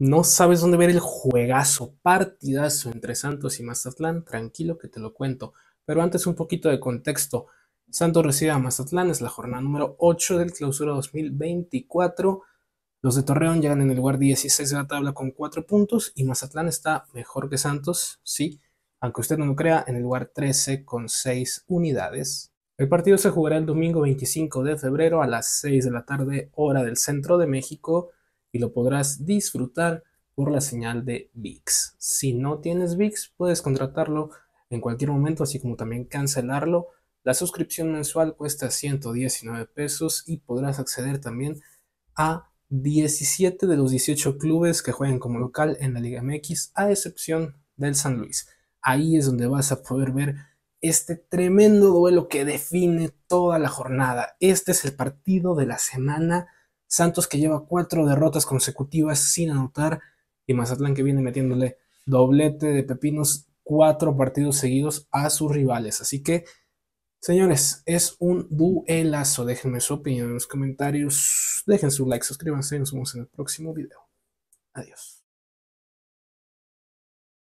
No sabes dónde ver el juegazo, partidazo entre Santos y Mazatlán, tranquilo que te lo cuento. Pero antes un poquito de contexto. Santos recibe a Mazatlán, es la jornada número 8 del clausura 2024. Los de Torreón llegan en el lugar 16 de la tabla con 4 puntos y Mazatlán está mejor que Santos, sí, aunque usted no lo crea, en el lugar 13 con 6 unidades. El partido se jugará el domingo 25 de febrero a las 6 de la tarde, hora del centro de México y lo podrás disfrutar por la señal de VIX. Si no tienes VIX, puedes contratarlo en cualquier momento, así como también cancelarlo. La suscripción mensual cuesta 119 pesos y podrás acceder también a 17 de los 18 clubes que juegan como local en la Liga MX, a excepción del San Luis. Ahí es donde vas a poder ver este tremendo duelo que define toda la jornada. Este es el partido de la semana Santos que lleva cuatro derrotas consecutivas sin anotar y Mazatlán que viene metiéndole doblete de pepinos cuatro partidos seguidos a sus rivales. Así que, señores, es un duelazo. Déjenme su opinión en los comentarios, dejen su like, suscríbanse y nos vemos en el próximo video. Adiós.